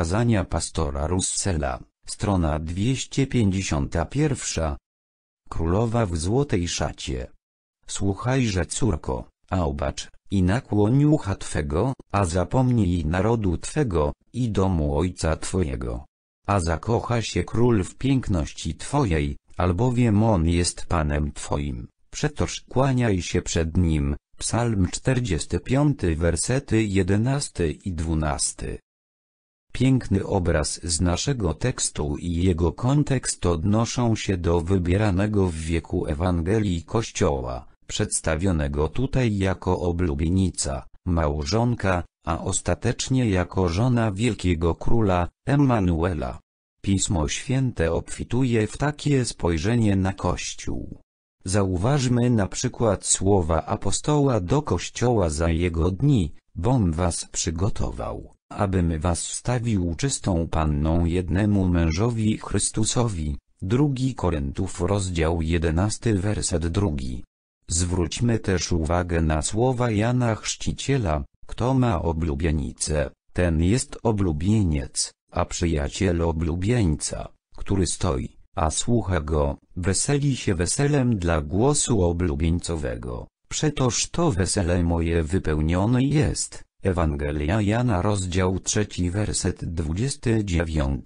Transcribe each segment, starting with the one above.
Kazania pastora Russella, strona 251. Królowa w złotej szacie. Słuchajże córko, a obacz, i nakłoń ucha Twego, a zapomnij narodu Twego, i domu Ojca Twojego. A zakocha się król w piękności Twojej, albowiem On jest Panem Twoim, przetoż kłaniaj się przed Nim. Psalm 45 wersety 11 i 12 Piękny obraz z naszego tekstu i jego kontekst odnoszą się do wybieranego w wieku Ewangelii Kościoła, przedstawionego tutaj jako oblubienica, małżonka, a ostatecznie jako żona wielkiego króla, Emanuela. Pismo Święte obfituje w takie spojrzenie na Kościół. Zauważmy na przykład słowa apostoła do Kościoła za jego dni, bom was przygotował abym was stawił czystą panną jednemu mężowi Chrystusowi. Drugi Koryntów rozdział 11 werset drugi. Zwróćmy też uwagę na słowa Jana Chrzciciela, kto ma oblubienicę, ten jest oblubieniec, a przyjaciel oblubieńca, który stoi, a słucha go, weseli się weselem dla głosu oblubieńcowego, przetoż to wesele moje wypełnione jest. Ewangelia Jana rozdział 3 werset 29.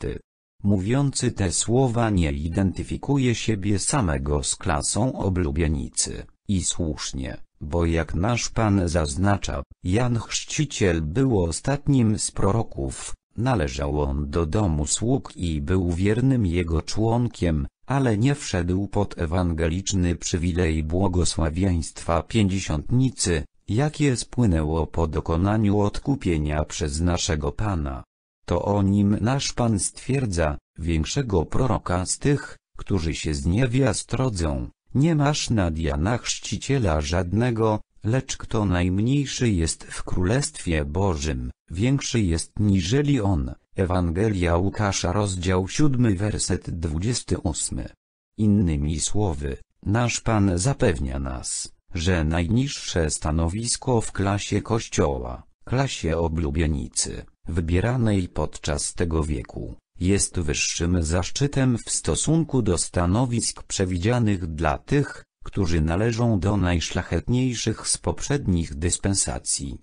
Mówiący te słowa nie identyfikuje siebie samego z klasą oblubienicy, i słusznie, bo jak nasz Pan zaznacza, Jan Chrzciciel był ostatnim z proroków, należał on do domu sług i był wiernym jego członkiem, ale nie wszedł pod ewangeliczny przywilej błogosławieństwa pięćdziesiątnicy, jakie spłynęło po dokonaniu odkupienia przez naszego Pana. To o nim nasz Pan stwierdza, większego proroka z tych, którzy się z niewiast rodzą, nie masz na Dianach Chrzciciela żadnego, lecz kto najmniejszy jest w Królestwie Bożym, większy jest niżeli on. Ewangelia Łukasza rozdział 7 werset 28. Innymi słowy, nasz Pan zapewnia nas, że najniższe stanowisko w klasie kościoła, klasie oblubienicy, wybieranej podczas tego wieku, jest wyższym zaszczytem w stosunku do stanowisk przewidzianych dla tych, którzy należą do najszlachetniejszych z poprzednich dyspensacji.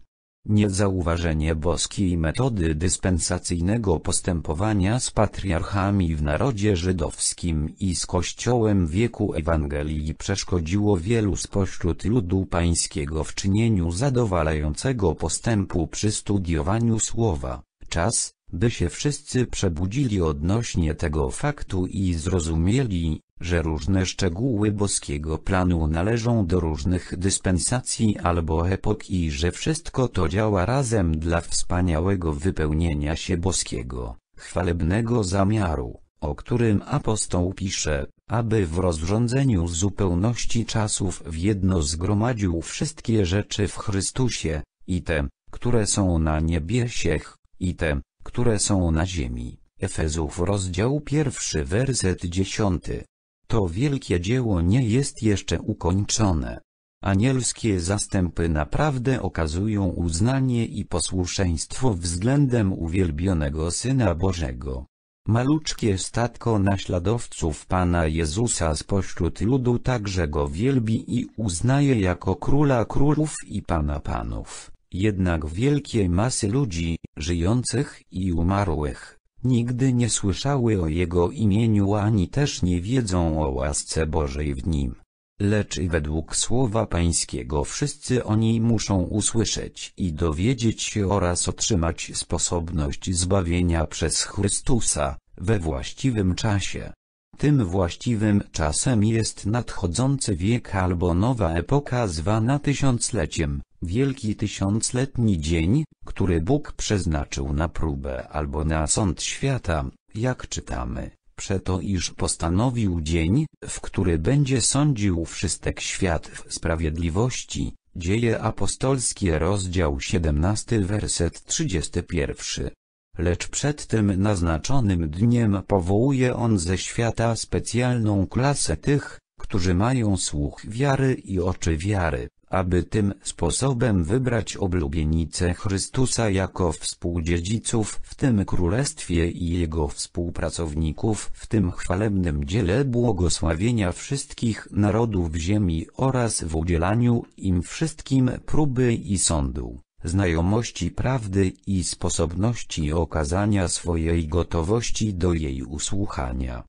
Niezauważenie boskiej metody dyspensacyjnego postępowania z patriarchami w narodzie żydowskim i z Kościołem wieku Ewangelii przeszkodziło wielu spośród ludu pańskiego w czynieniu zadowalającego postępu przy studiowaniu Słowa. Czas, by się wszyscy przebudzili odnośnie tego faktu i zrozumieli, że różne szczegóły boskiego planu należą do różnych dyspensacji albo epok i że wszystko to działa razem dla wspaniałego wypełnienia się boskiego, chwalebnego zamiaru, o którym apostoł pisze, aby w rozrządzeniu zupełności czasów w jedno zgromadził wszystkie rzeczy w Chrystusie, i te, które są na niebiesiech, i te, które są na ziemi. Efezów rozdział pierwszy werset dziesiąty. To wielkie dzieło nie jest jeszcze ukończone. Anielskie zastępy naprawdę okazują uznanie i posłuszeństwo względem uwielbionego Syna Bożego. Maluczkie statko naśladowców Pana Jezusa spośród ludu także Go wielbi i uznaje jako Króla Królów i Pana Panów. Jednak wielkie masy ludzi, żyjących i umarłych, nigdy nie słyszały o Jego imieniu ani też nie wiedzą o łasce Bożej w Nim. Lecz i według słowa Pańskiego wszyscy oni muszą usłyszeć i dowiedzieć się oraz otrzymać sposobność zbawienia przez Chrystusa, we właściwym czasie. Tym właściwym czasem jest nadchodzący wiek albo nowa epoka zwana tysiącleciem, wielki tysiącletni dzień, który Bóg przeznaczył na próbę albo na sąd świata, jak czytamy, przeto iż postanowił dzień, w który będzie sądził wszystek świat w sprawiedliwości. Dzieje apostolskie rozdział 17 werset 31 lecz przed tym naznaczonym dniem powołuje on ze świata specjalną klasę tych, którzy mają słuch wiary i oczy wiary, aby tym sposobem wybrać oblubienicę Chrystusa jako współdziedziców w tym królestwie i jego współpracowników w tym chwalebnym dziele błogosławienia wszystkich narodów ziemi oraz w udzielaniu im wszystkim próby i sądu znajomości prawdy i sposobności okazania swojej gotowości do jej usłuchania.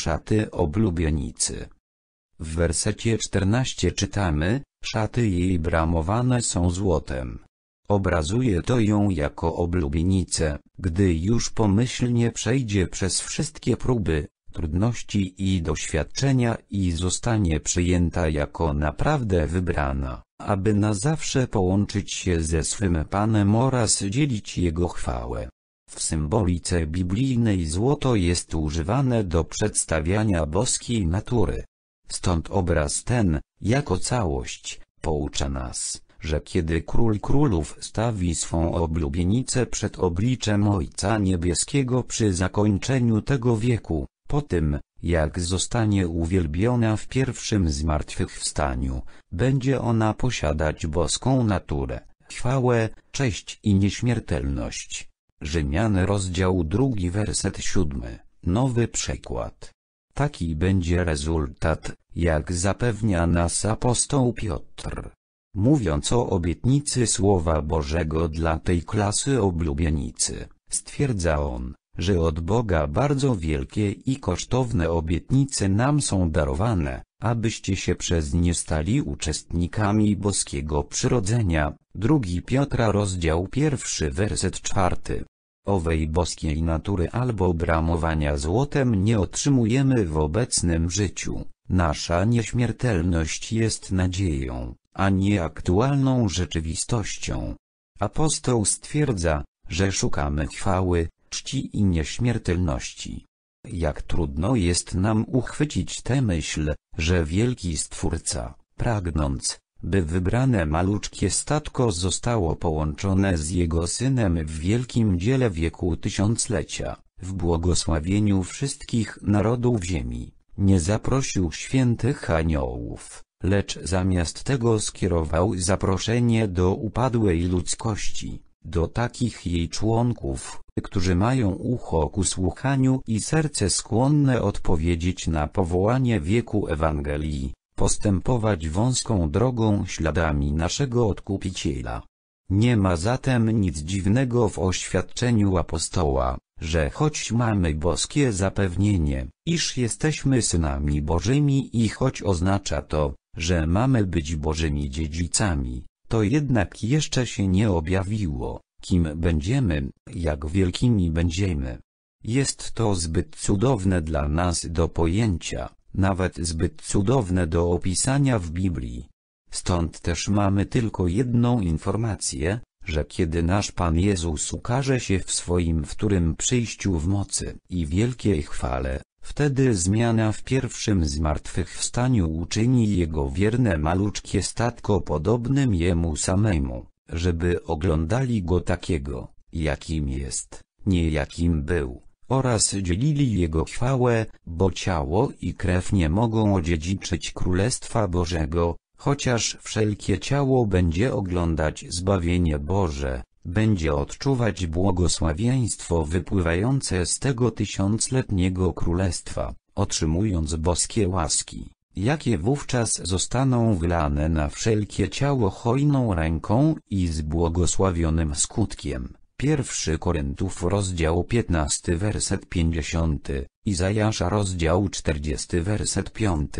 Szaty oblubienicy W wersecie 14 czytamy, szaty jej bramowane są złotem. Obrazuje to ją jako oblubienicę, gdy już pomyślnie przejdzie przez wszystkie próby, trudności i doświadczenia i zostanie przyjęta jako naprawdę wybrana aby na zawsze połączyć się ze swym Panem oraz dzielić Jego chwałę. W symbolice biblijnej złoto jest używane do przedstawiania boskiej natury. Stąd obraz ten, jako całość, poucza nas, że kiedy Król Królów stawi swą oblubienicę przed obliczem Ojca Niebieskiego przy zakończeniu tego wieku, po tym, jak zostanie uwielbiona w pierwszym zmartwychwstaniu, będzie ona posiadać boską naturę, chwałę, cześć i nieśmiertelność. Rzymian rozdział drugi werset 7 nowy przykład. Taki będzie rezultat, jak zapewnia nas apostoł Piotr. Mówiąc o obietnicy Słowa Bożego dla tej klasy oblubienicy, stwierdza on, że od Boga bardzo wielkie i kosztowne obietnice nam są darowane, abyście się przez nie stali uczestnikami boskiego przyrodzenia. 2 Piotra rozdział 1 werset 4. Owej boskiej natury albo bramowania złotem nie otrzymujemy w obecnym życiu, nasza nieśmiertelność jest nadzieją, a nie aktualną rzeczywistością. Apostoł stwierdza, że szukamy chwały, czci i nieśmiertelności. Jak trudno jest nam uchwycić tę myśl, że wielki Stwórca, pragnąc, by wybrane maluczkie statko zostało połączone z jego synem w wielkim dziele wieku tysiąclecia, w błogosławieniu wszystkich narodów ziemi, nie zaprosił świętych aniołów, lecz zamiast tego skierował zaproszenie do upadłej ludzkości do takich jej członków, którzy mają ucho ku słuchaniu i serce skłonne odpowiedzieć na powołanie wieku Ewangelii, postępować wąską drogą śladami naszego Odkupiciela. Nie ma zatem nic dziwnego w oświadczeniu apostoła, że choć mamy boskie zapewnienie, iż jesteśmy synami Bożymi i choć oznacza to, że mamy być Bożymi dziedzicami, to jednak jeszcze się nie objawiło, kim będziemy, jak wielkimi będziemy. Jest to zbyt cudowne dla nas do pojęcia, nawet zbyt cudowne do opisania w Biblii. Stąd też mamy tylko jedną informację, że kiedy nasz Pan Jezus ukaże się w swoim wtórym przyjściu w mocy i wielkiej chwale, Wtedy zmiana w pierwszym zmartwychwstaniu uczyni jego wierne maluczkie statko podobnym jemu samemu, żeby oglądali go takiego, jakim jest, nie jakim był, oraz dzielili jego chwałę, bo ciało i krew nie mogą odziedziczyć Królestwa Bożego, chociaż wszelkie ciało będzie oglądać zbawienie Boże będzie odczuwać błogosławieństwo wypływające z tego tysiącletniego królestwa, otrzymując boskie łaski, jakie wówczas zostaną wylane na wszelkie ciało hojną ręką i z błogosławionym skutkiem. 1 Koryntów rozdział 15 werset 50, Izajasza rozdział 40 werset 5.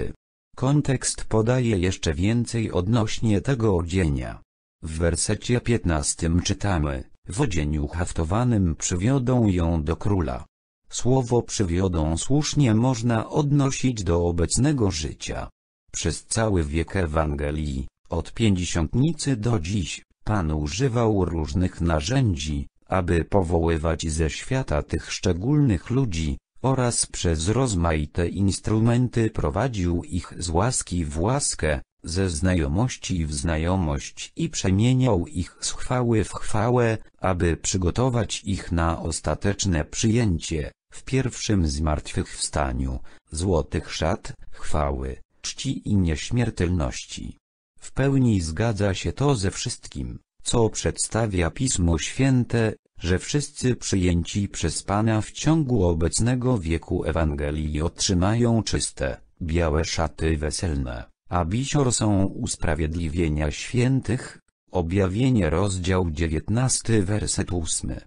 Kontekst podaje jeszcze więcej odnośnie tego odzienia. W wersecie 15 czytamy, w odzieniu haftowanym przywiodą ją do króla. Słowo przywiodą słusznie można odnosić do obecnego życia. Przez cały wiek Ewangelii, od pięćdziesiątnicy do dziś, Pan używał różnych narzędzi, aby powoływać ze świata tych szczególnych ludzi, oraz przez rozmaite instrumenty prowadził ich z łaski w łaskę, ze znajomości w znajomość i przemieniał ich z chwały w chwałę, aby przygotować ich na ostateczne przyjęcie, w pierwszym zmartwychwstaniu, złotych szat, chwały, czci i nieśmiertelności. W pełni zgadza się to ze wszystkim, co przedstawia Pismo Święte, że wszyscy przyjęci przez Pana w ciągu obecnego wieku Ewangelii otrzymają czyste, białe szaty weselne a bisior są usprawiedliwienia świętych, objawienie rozdział 19 werset 8.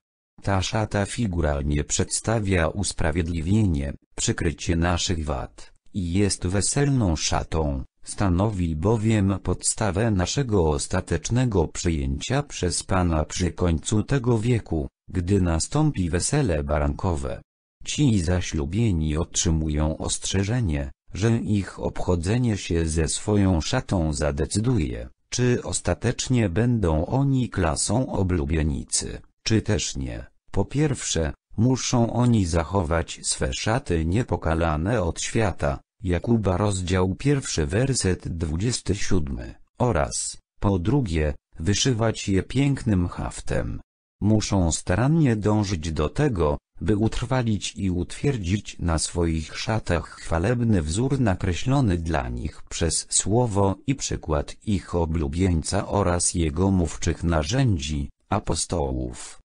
Ta szata figuralnie przedstawia usprawiedliwienie, przykrycie naszych wad, i jest weselną szatą, stanowi bowiem podstawę naszego ostatecznego przyjęcia przez Pana przy końcu tego wieku, gdy nastąpi wesele barankowe. Ci zaślubieni otrzymują ostrzeżenie, że ich obchodzenie się ze swoją szatą zadecyduje, czy ostatecznie będą oni klasą oblubienicy, czy też nie. Po pierwsze, muszą oni zachować swe szaty niepokalane od świata, Jakuba rozdział pierwszy werset 27, oraz, po drugie, wyszywać je pięknym haftem. Muszą starannie dążyć do tego, by utrwalić i utwierdzić na swoich szatach chwalebny wzór nakreślony dla nich przez słowo i przykład ich oblubieńca oraz jego mówczych narzędzi, apostołów.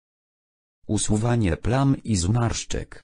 Usuwanie plam i zmarszczek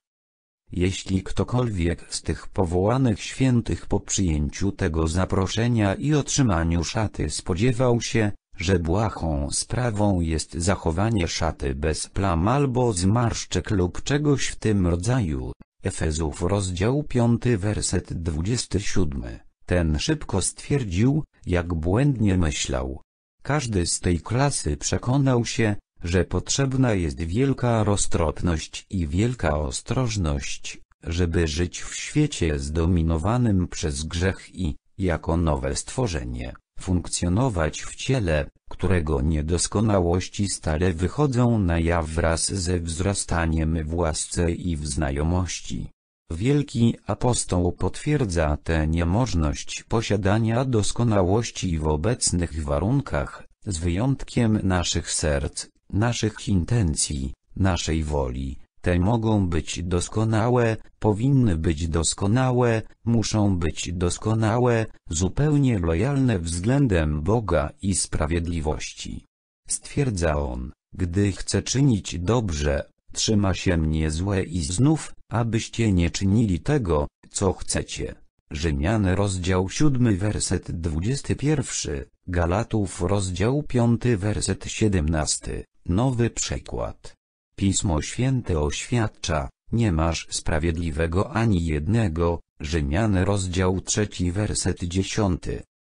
jeśli ktokolwiek z tych powołanych świętych po przyjęciu tego zaproszenia i otrzymaniu szaty spodziewał się, że błahą sprawą jest zachowanie szaty bez plam albo zmarszczek lub czegoś w tym rodzaju. Efezów rozdział 5 werset 27. Ten szybko stwierdził, jak błędnie myślał. Każdy z tej klasy przekonał się, że potrzebna jest wielka roztropność i wielka ostrożność, żeby żyć w świecie zdominowanym przez grzech i, jako nowe stworzenie, funkcjonować w ciele, którego niedoskonałości stale wychodzą na jaw wraz ze wzrastaniem w łasce i w znajomości. Wielki apostoł potwierdza tę niemożność posiadania doskonałości w obecnych warunkach, z wyjątkiem naszych serc, naszych intencji, naszej woli, te mogą być doskonałe, powinny być doskonałe, muszą być doskonałe, zupełnie lojalne względem Boga i sprawiedliwości. Stwierdza on, gdy chce czynić dobrze, trzyma się mnie złe i znów, abyście nie czynili tego, co chcecie. Rzymian rozdział 7 werset 21, Galatów rozdział 5 werset 17, nowy przykład. Pismo Święte oświadcza, nie masz sprawiedliwego ani jednego, Rzymian rozdział 3 werset 10.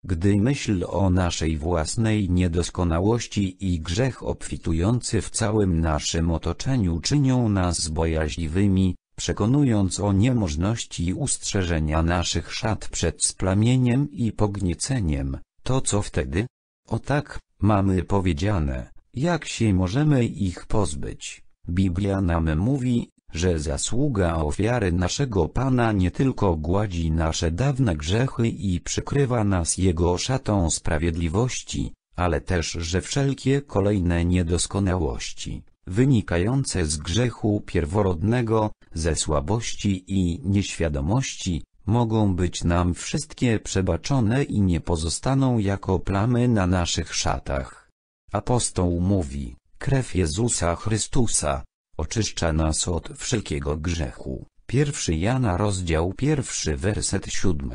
Gdy myśl o naszej własnej niedoskonałości i grzech obfitujący w całym naszym otoczeniu czynią nas bojaźliwymi, przekonując o niemożności ustrzeżenia naszych szat przed splamieniem i pognieceniem, to co wtedy? O tak, mamy powiedziane, jak się możemy ich pozbyć. Biblia nam mówi, że zasługa ofiary naszego Pana nie tylko gładzi nasze dawne grzechy i przykrywa nas Jego szatą sprawiedliwości, ale też że wszelkie kolejne niedoskonałości, wynikające z grzechu pierworodnego, ze słabości i nieświadomości, mogą być nam wszystkie przebaczone i nie pozostaną jako plamy na naszych szatach. Apostoł mówi, Krew Jezusa Chrystusa oczyszcza nas od wszelkiego grzechu. 1 Jana rozdział 1 werset 7.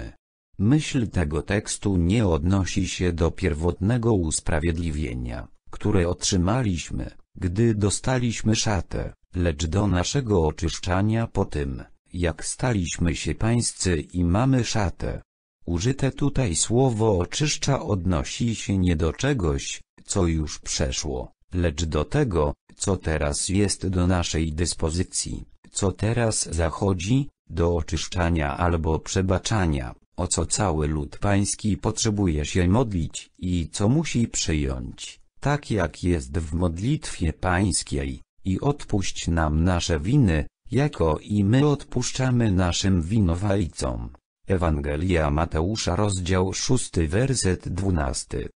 Myśl tego tekstu nie odnosi się do pierwotnego usprawiedliwienia, które otrzymaliśmy, gdy dostaliśmy szatę, lecz do naszego oczyszczania po tym, jak staliśmy się pańscy i mamy szatę. Użyte tutaj słowo oczyszcza odnosi się nie do czegoś, co już przeszło, lecz do tego, co teraz jest do naszej dyspozycji, co teraz zachodzi, do oczyszczania albo przebaczania, o co cały lud pański potrzebuje się modlić i co musi przyjąć, tak jak jest w modlitwie pańskiej, i odpuść nam nasze winy, jako i my odpuszczamy naszym winowajcom. Ewangelia Mateusza rozdział 6 werset 12.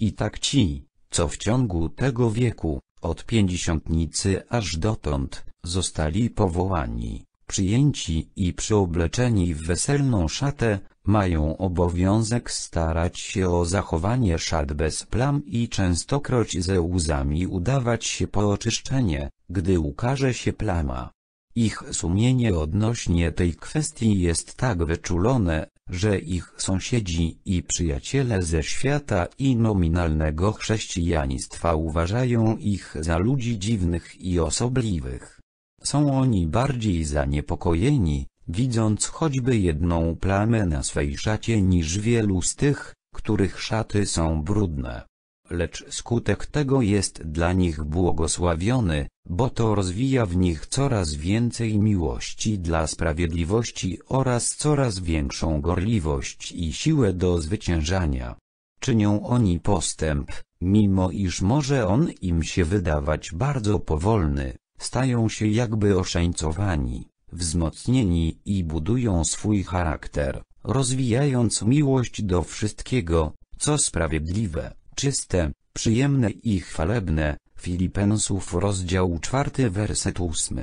I tak ci, co w ciągu tego wieku, od pięćdziesiątnicy aż dotąd, zostali powołani, przyjęci i przyobleczeni w weselną szatę, mają obowiązek starać się o zachowanie szat bez plam i częstokroć ze łzami udawać się po oczyszczenie, gdy ukaże się plama. Ich sumienie odnośnie tej kwestii jest tak wyczulone, że ich sąsiedzi i przyjaciele ze świata i nominalnego chrześcijaństwa uważają ich za ludzi dziwnych i osobliwych. Są oni bardziej zaniepokojeni, widząc choćby jedną plamę na swej szacie niż wielu z tych, których szaty są brudne lecz skutek tego jest dla nich błogosławiony, bo to rozwija w nich coraz więcej miłości dla sprawiedliwości oraz coraz większą gorliwość i siłę do zwyciężania. Czynią oni postęp, mimo iż może on im się wydawać bardzo powolny, stają się jakby oszeńcowani, wzmocnieni i budują swój charakter, rozwijając miłość do wszystkiego, co sprawiedliwe czyste, przyjemne i chwalebne, Filipensów rozdział 4 werset 8.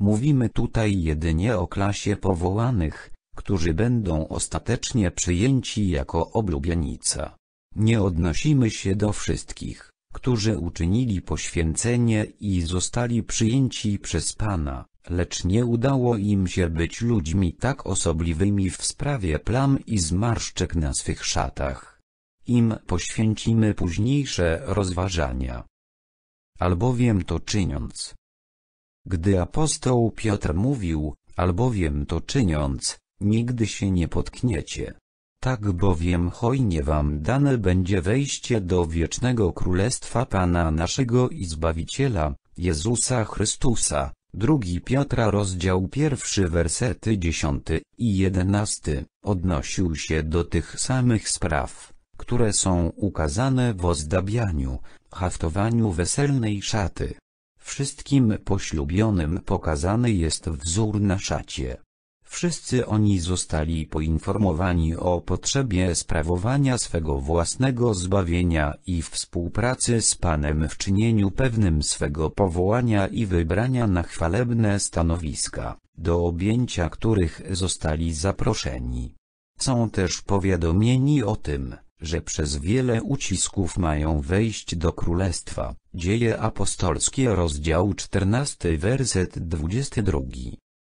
Mówimy tutaj jedynie o klasie powołanych, którzy będą ostatecznie przyjęci jako oblubienica. Nie odnosimy się do wszystkich, którzy uczynili poświęcenie i zostali przyjęci przez Pana, lecz nie udało im się być ludźmi tak osobliwymi w sprawie plam i zmarszczek na swych szatach im poświęcimy późniejsze rozważania. Albowiem to czyniąc. Gdy apostoł Piotr mówił, albowiem to czyniąc, nigdy się nie potkniecie. Tak bowiem hojnie wam dane będzie wejście do wiecznego królestwa Pana naszego i Zbawiciela, Jezusa Chrystusa. 2 Piotra rozdział pierwszy wersety 10 i 11, odnosił się do tych samych spraw które są ukazane w ozdabianiu, haftowaniu weselnej szaty. Wszystkim poślubionym pokazany jest wzór na szacie. Wszyscy oni zostali poinformowani o potrzebie sprawowania swego własnego zbawienia i współpracy z Panem w czynieniu pewnym swego powołania i wybrania na chwalebne stanowiska, do objęcia których zostali zaproszeni. Są też powiadomieni o tym, że przez wiele ucisków mają wejść do Królestwa. Dzieje apostolskie rozdział 14 werset 22.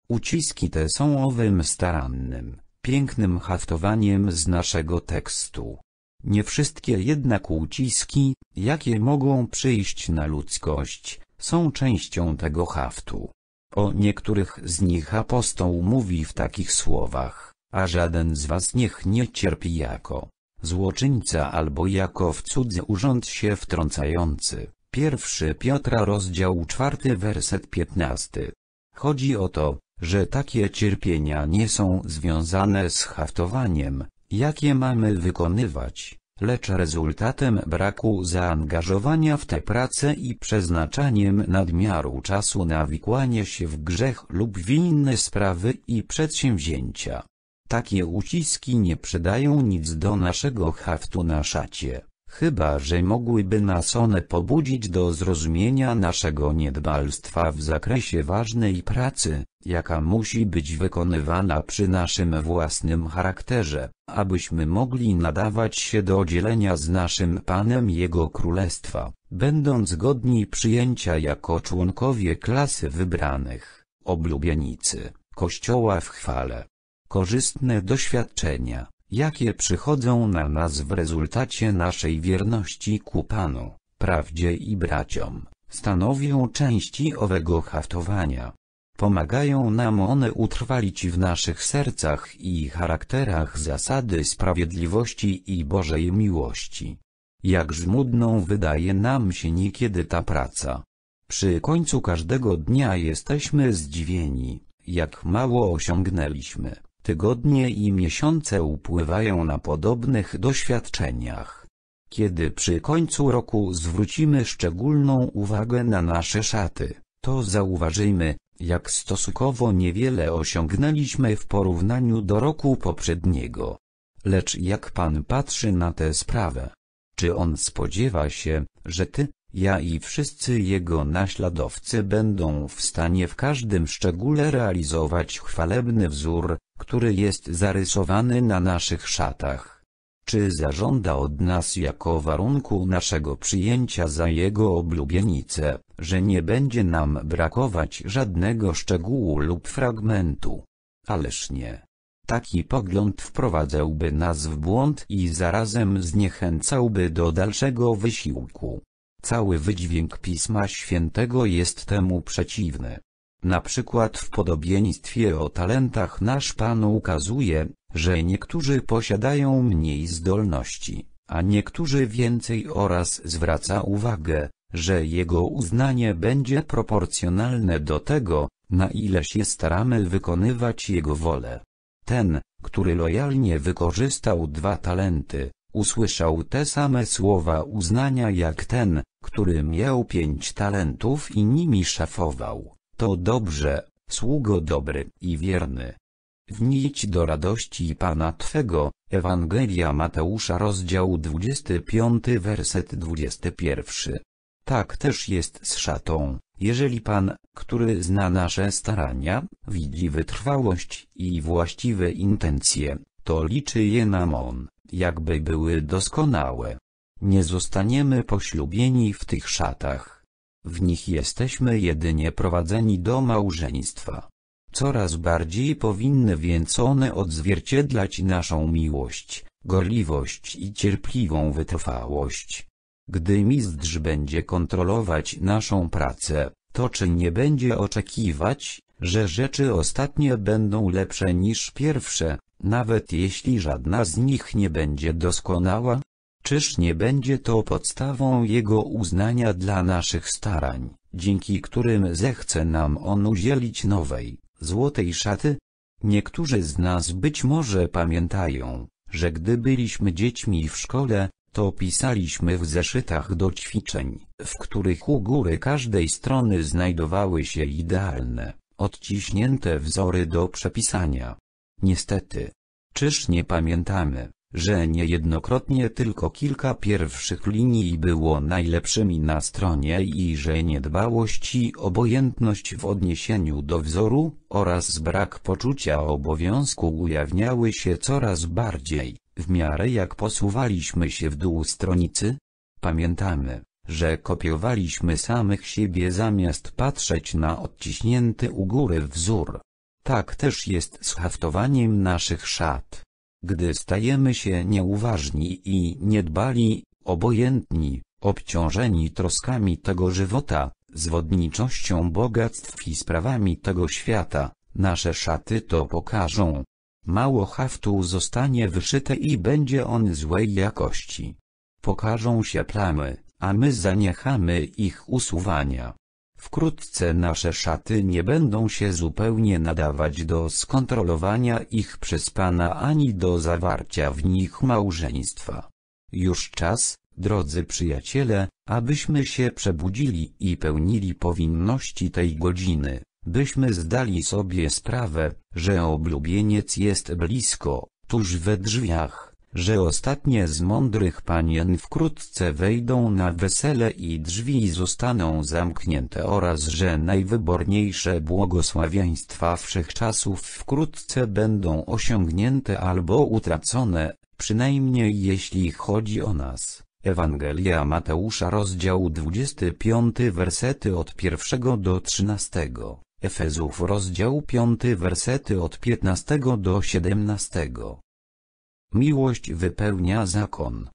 Uciski te są owym starannym, pięknym haftowaniem z naszego tekstu. Nie wszystkie jednak uciski, jakie mogą przyjść na ludzkość, są częścią tego haftu. O niektórych z nich apostoł mówi w takich słowach, a żaden z was niech nie cierpi jako złoczyńca albo jako w cudzy urząd się wtrącający. 1 Piotra rozdział 4 werset 15. Chodzi o to, że takie cierpienia nie są związane z haftowaniem, jakie mamy wykonywać, lecz rezultatem braku zaangażowania w tę pracę i przeznaczaniem nadmiaru czasu na wikłanie się w grzech lub w inne sprawy i przedsięwzięcia. Takie uciski nie przydają nic do naszego haftu na szacie, chyba że mogłyby nas one pobudzić do zrozumienia naszego niedbalstwa w zakresie ważnej pracy, jaka musi być wykonywana przy naszym własnym charakterze, abyśmy mogli nadawać się do dzielenia z naszym Panem Jego Królestwa, będąc godni przyjęcia jako członkowie klasy wybranych, oblubienicy, Kościoła w chwale korzystne doświadczenia, jakie przychodzą na nas w rezultacie naszej wierności ku Panu, prawdzie i braciom, stanowią części owego haftowania. Pomagają nam one utrwalić w naszych sercach i charakterach zasady sprawiedliwości i Bożej miłości. Jak żmudną wydaje nam się niekiedy ta praca. Przy końcu każdego dnia jesteśmy zdziwieni, jak mało osiągnęliśmy tygodnie i miesiące upływają na podobnych doświadczeniach. Kiedy przy końcu roku zwrócimy szczególną uwagę na nasze szaty, to zauważymy, jak stosunkowo niewiele osiągnęliśmy w porównaniu do roku poprzedniego. Lecz jak pan patrzy na tę sprawę? Czy on spodziewa się, że ty, ja i wszyscy jego naśladowcy będą w stanie w każdym szczególe realizować chwalebny wzór, który jest zarysowany na naszych szatach. Czy zażąda od nas jako warunku naszego przyjęcia za Jego oblubienicę, że nie będzie nam brakować żadnego szczegółu lub fragmentu? Ależ nie. Taki pogląd wprowadzałby nas w błąd i zarazem zniechęcałby do dalszego wysiłku. Cały wydźwięk Pisma Świętego jest temu przeciwny. Na przykład w podobieństwie o talentach nasz Pan ukazuje, że niektórzy posiadają mniej zdolności, a niektórzy więcej oraz zwraca uwagę, że jego uznanie będzie proporcjonalne do tego, na ile się staramy wykonywać jego wolę. Ten, który lojalnie wykorzystał dwa talenty, usłyszał te same słowa uznania jak ten, który miał pięć talentów i nimi szafował. To dobrze, sługo dobry i wierny. Wnijć do radości Pana Twego, Ewangelia Mateusza rozdział 25 werset 21. Tak też jest z szatą, jeżeli Pan, który zna nasze starania, widzi wytrwałość i właściwe intencje, to liczy je nam On, jakby były doskonałe. Nie zostaniemy poślubieni w tych szatach. W nich jesteśmy jedynie prowadzeni do małżeństwa. Coraz bardziej powinny więc one odzwierciedlać naszą miłość, gorliwość i cierpliwą wytrwałość. Gdy mistrz będzie kontrolować naszą pracę, to czy nie będzie oczekiwać, że rzeczy ostatnie będą lepsze niż pierwsze, nawet jeśli żadna z nich nie będzie doskonała? Czyż nie będzie to podstawą Jego uznania dla naszych starań, dzięki którym zechce nam On udzielić nowej, złotej szaty? Niektórzy z nas być może pamiętają, że gdy byliśmy dziećmi w szkole, to pisaliśmy w zeszytach do ćwiczeń, w których u góry każdej strony znajdowały się idealne, odciśnięte wzory do przepisania. Niestety, czyż nie pamiętamy, że niejednokrotnie tylko kilka pierwszych linii było najlepszymi na stronie i że niedbałość i obojętność w odniesieniu do wzoru, oraz brak poczucia obowiązku ujawniały się coraz bardziej, w miarę jak posuwaliśmy się w dół stronicy. Pamiętamy, że kopiowaliśmy samych siebie zamiast patrzeć na odciśnięty u góry wzór. Tak też jest z haftowaniem naszych szat. Gdy stajemy się nieuważni i niedbali, obojętni, obciążeni troskami tego żywota, zwodniczością bogactw i sprawami tego świata, nasze szaty to pokażą. Mało haftu zostanie wyszyte i będzie on złej jakości. Pokażą się plamy, a my zaniechamy ich usuwania. Wkrótce nasze szaty nie będą się zupełnie nadawać do skontrolowania ich przez Pana ani do zawarcia w nich małżeństwa. Już czas, drodzy przyjaciele, abyśmy się przebudzili i pełnili powinności tej godziny, byśmy zdali sobie sprawę, że oblubieniec jest blisko, tuż we drzwiach że ostatnie z mądrych panien wkrótce wejdą na wesele i drzwi zostaną zamknięte oraz że najwyborniejsze błogosławieństwa wszechczasów wkrótce będą osiągnięte albo utracone, przynajmniej jeśli chodzi o nas. Ewangelia Mateusza rozdział 25 wersety od 1 do 13. Efezów rozdział 5 wersety od 15 do 17. Miłość wypełnia zakon.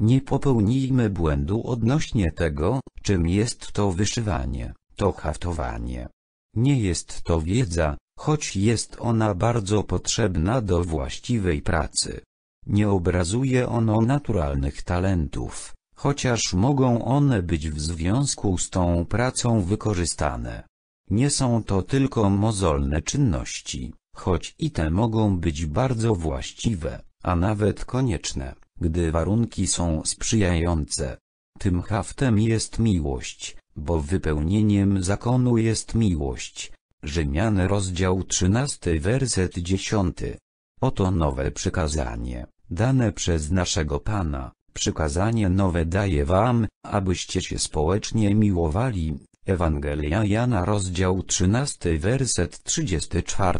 Nie popełnijmy błędu odnośnie tego, czym jest to wyszywanie, to haftowanie. Nie jest to wiedza, choć jest ona bardzo potrzebna do właściwej pracy. Nie obrazuje ono naturalnych talentów, chociaż mogą one być w związku z tą pracą wykorzystane. Nie są to tylko mozolne czynności, choć i te mogą być bardzo właściwe a nawet konieczne, gdy warunki są sprzyjające. Tym haftem jest miłość, bo wypełnieniem zakonu jest miłość. Rzymian rozdział 13 werset 10. Oto nowe przykazanie, dane przez naszego Pana, przykazanie nowe daje wam, abyście się społecznie miłowali. Ewangelia Jana rozdział 13 werset 34.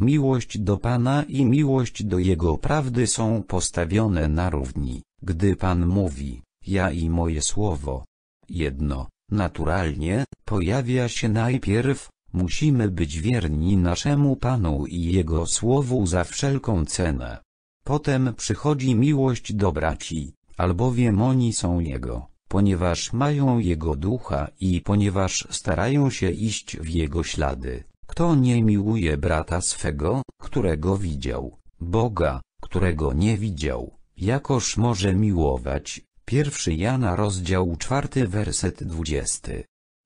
Miłość do Pana i miłość do Jego prawdy są postawione na równi, gdy Pan mówi, ja i moje słowo. Jedno, naturalnie, pojawia się najpierw, musimy być wierni naszemu Panu i Jego słowu za wszelką cenę. Potem przychodzi miłość do braci, albowiem oni są Jego, ponieważ mają Jego ducha i ponieważ starają się iść w Jego ślady. Kto nie miłuje brata swego, którego widział, Boga, którego nie widział, jakoż może miłować? 1 Jana rozdział 4 werset 20.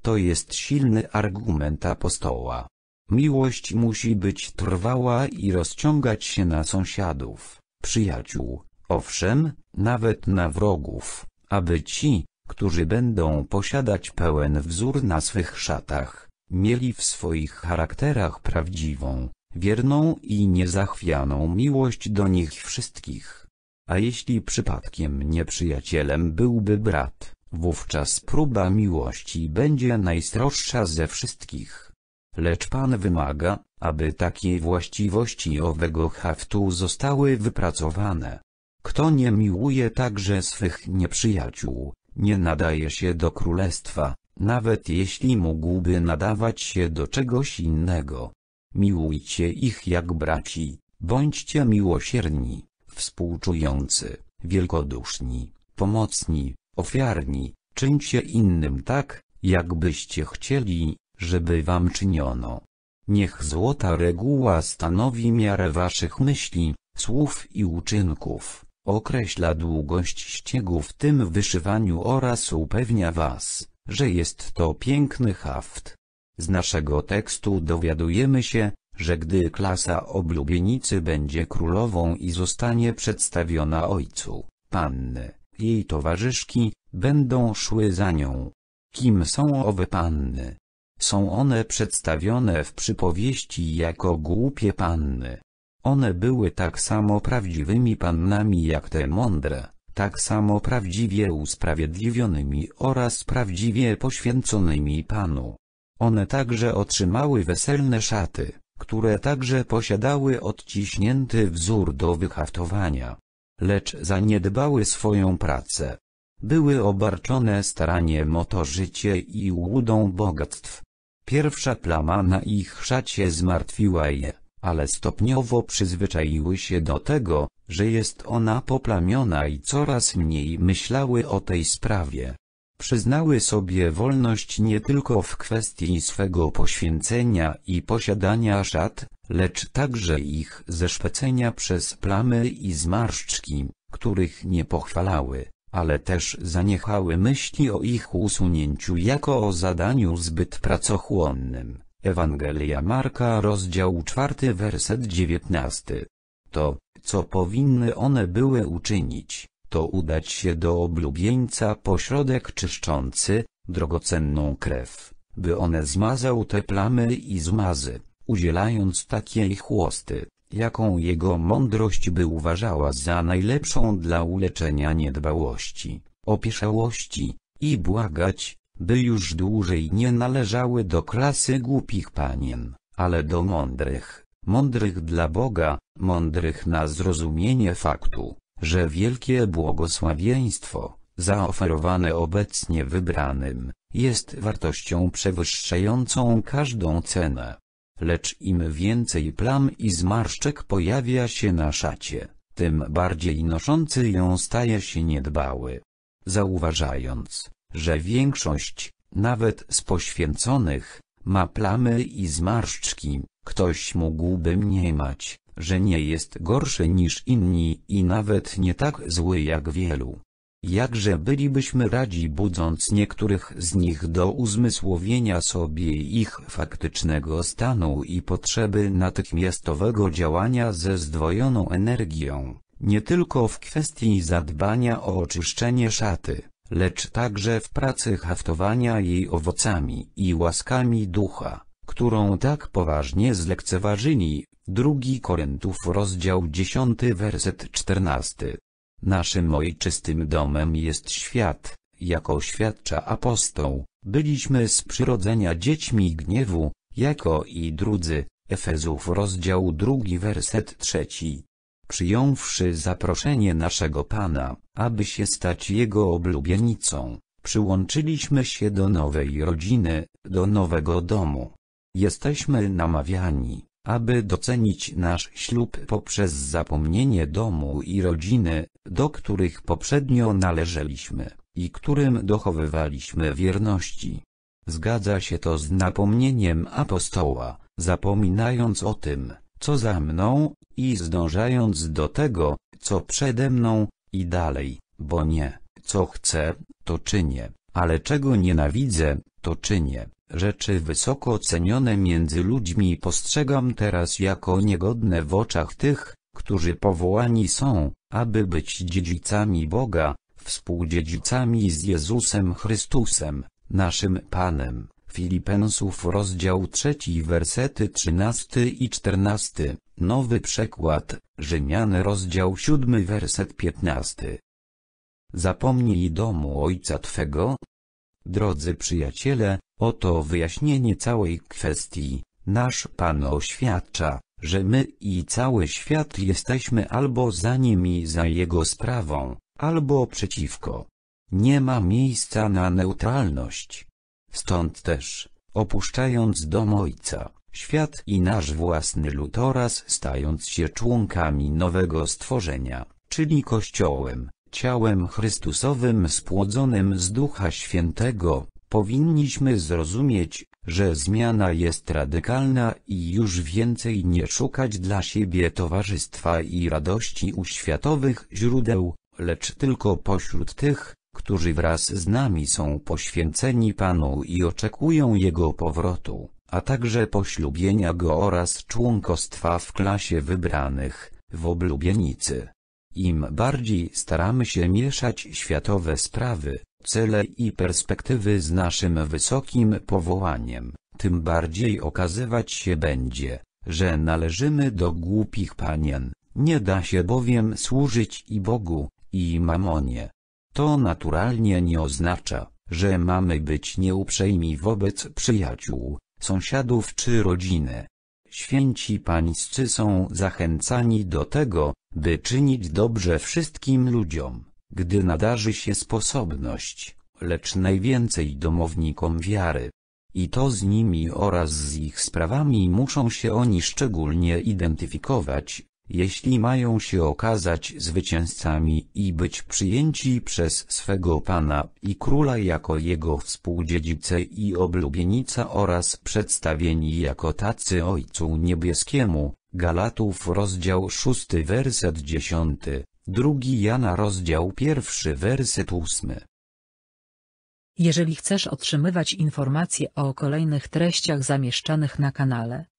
To jest silny argument apostoła. Miłość musi być trwała i rozciągać się na sąsiadów, przyjaciół, owszem, nawet na wrogów, aby ci, którzy będą posiadać pełen wzór na swych szatach, Mieli w swoich charakterach prawdziwą, wierną i niezachwianą miłość do nich wszystkich. A jeśli przypadkiem nieprzyjacielem byłby brat, wówczas próba miłości będzie najstroższa ze wszystkich. Lecz Pan wymaga, aby takie właściwości owego haftu zostały wypracowane. Kto nie miłuje także swych nieprzyjaciół, nie nadaje się do królestwa nawet jeśli mógłby nadawać się do czegoś innego. Miłujcie ich jak braci, bądźcie miłosierni, współczujący, wielkoduszni, pomocni, ofiarni, czyńcie innym tak, jakbyście chcieli, żeby wam czyniono. Niech złota reguła stanowi miarę waszych myśli, słów i uczynków, określa długość ściegu w tym wyszywaniu oraz upewnia was, że jest to piękny haft. Z naszego tekstu dowiadujemy się, że gdy klasa oblubienicy będzie królową i zostanie przedstawiona ojcu, panny, jej towarzyszki, będą szły za nią. Kim są owe panny? Są one przedstawione w przypowieści jako głupie panny. One były tak samo prawdziwymi pannami jak te mądre tak samo prawdziwie usprawiedliwionymi oraz prawdziwie poświęconymi Panu. One także otrzymały weselne szaty, które także posiadały odciśnięty wzór do wyhaftowania. Lecz zaniedbały swoją pracę. Były obarczone staraniem o to życie i łudą bogactw. Pierwsza plama na ich szacie zmartwiła je ale stopniowo przyzwyczaiły się do tego, że jest ona poplamiona i coraz mniej myślały o tej sprawie. Przyznały sobie wolność nie tylko w kwestii swego poświęcenia i posiadania szat, lecz także ich zeszpecenia przez plamy i zmarszczki, których nie pochwalały, ale też zaniechały myśli o ich usunięciu jako o zadaniu zbyt pracochłonnym. Ewangelia Marka rozdział 4 werset 19. To, co powinny one były uczynić, to udać się do oblubieńca pośrodek czyszczący, drogocenną krew, by one zmazał te plamy i zmazy, udzielając takiej chłosty, jaką jego mądrość by uważała za najlepszą dla uleczenia niedbałości, opieszałości, i błagać, by już dłużej nie należały do klasy głupich panien, ale do mądrych, mądrych dla Boga, mądrych na zrozumienie faktu, że wielkie błogosławieństwo, zaoferowane obecnie wybranym, jest wartością przewyższającą każdą cenę. Lecz im więcej plam i zmarszczek pojawia się na szacie, tym bardziej noszący ją staje się niedbały. Zauważając, że większość, nawet z poświęconych, ma plamy i zmarszczki, ktoś mógłby mniemać, że nie jest gorszy niż inni i nawet nie tak zły jak wielu. Jakże bylibyśmy radzi budząc niektórych z nich do uzmysłowienia sobie ich faktycznego stanu i potrzeby natychmiastowego działania ze zdwojoną energią, nie tylko w kwestii zadbania o oczyszczenie szaty lecz także w pracy haftowania jej owocami i łaskami ducha, którą tak poważnie zlekceważyli. 2 Korintów rozdział 10 werset 14. Naszym ojczystym domem jest świat, jako świadcza apostoł, byliśmy z przyrodzenia dziećmi gniewu, jako i drudzy, Efezów rozdział 2 werset 3. Przyjąwszy zaproszenie naszego Pana, aby się stać Jego oblubienicą, przyłączyliśmy się do nowej rodziny, do nowego domu. Jesteśmy namawiani, aby docenić nasz ślub poprzez zapomnienie domu i rodziny, do których poprzednio należeliśmy, i którym dochowywaliśmy wierności. Zgadza się to z napomnieniem apostoła, zapominając o tym, co za mną, i zdążając do tego, co przede mną, i dalej, bo nie, co chcę, to czynię, ale czego nienawidzę, to czynię. Rzeczy wysoko cenione między ludźmi postrzegam teraz jako niegodne w oczach tych, którzy powołani są, aby być dziedzicami Boga, współdziedzicami z Jezusem Chrystusem, naszym Panem. Filipensów rozdział 3 wersety 13 i 14, Nowy Przekład, Rzymian rozdział 7 werset 15. Zapomnij domu ojca Twego. Drodzy przyjaciele, oto wyjaśnienie całej kwestii. Nasz Pan oświadcza, że my i cały świat jesteśmy albo za nim i za jego sprawą, albo przeciwko. Nie ma miejsca na neutralność. Stąd też, opuszczając dom Ojca, świat i nasz własny lud oraz stając się członkami nowego stworzenia, czyli Kościołem, ciałem Chrystusowym spłodzonym z Ducha Świętego, powinniśmy zrozumieć, że zmiana jest radykalna i już więcej nie szukać dla siebie towarzystwa i radości u światowych źródeł, lecz tylko pośród tych, którzy wraz z nami są poświęceni Panu i oczekują Jego powrotu, a także poślubienia Go oraz członkostwa w klasie wybranych, w oblubienicy. Im bardziej staramy się mieszać światowe sprawy, cele i perspektywy z naszym wysokim powołaniem, tym bardziej okazywać się będzie, że należymy do głupich panien, nie da się bowiem służyć i Bogu, i mamonie. To naturalnie nie oznacza, że mamy być nieuprzejmi wobec przyjaciół, sąsiadów czy rodziny. Święci pańscy są zachęcani do tego, by czynić dobrze wszystkim ludziom, gdy nadarzy się sposobność, lecz najwięcej domownikom wiary. I to z nimi oraz z ich sprawami muszą się oni szczególnie identyfikować, jeśli mają się okazać zwycięzcami i być przyjęci przez swego Pana i Króla jako jego współdziedzice i oblubienica oraz przedstawieni jako tacy Ojcu Niebieskiemu, Galatów rozdział 6 werset 10, 2 Jana rozdział 1 werset 8. Jeżeli chcesz otrzymywać informacje o kolejnych treściach zamieszczanych na kanale,